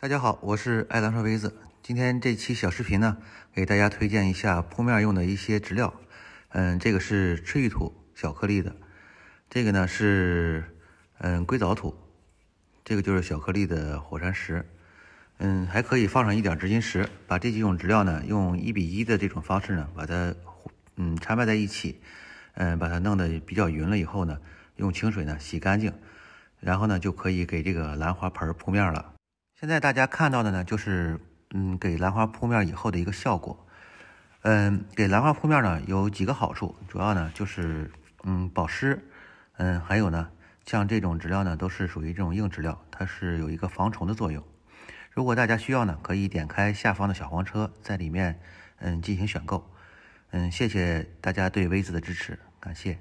大家好，我是爱兰少杯子。今天这期小视频呢，给大家推荐一下铺面用的一些植料。嗯，这个是赤玉土，小颗粒的。这个呢是嗯硅藻土，这个就是小颗粒的火山石。嗯，还可以放上一点植金石。把这几种植料呢，用一比一的这种方式呢，把它嗯掺拌在一起，嗯，把它弄得比较匀了以后呢，用清水呢洗干净，然后呢就可以给这个兰花盆铺面了。现在大家看到的呢，就是嗯给兰花铺面以后的一个效果。嗯，给兰花铺面呢有几个好处，主要呢就是嗯保湿，嗯还有呢像这种植料呢都是属于这种硬植料，它是有一个防虫的作用。如果大家需要呢，可以点开下方的小黄车，在里面嗯进行选购。嗯，谢谢大家对微子的支持，感谢。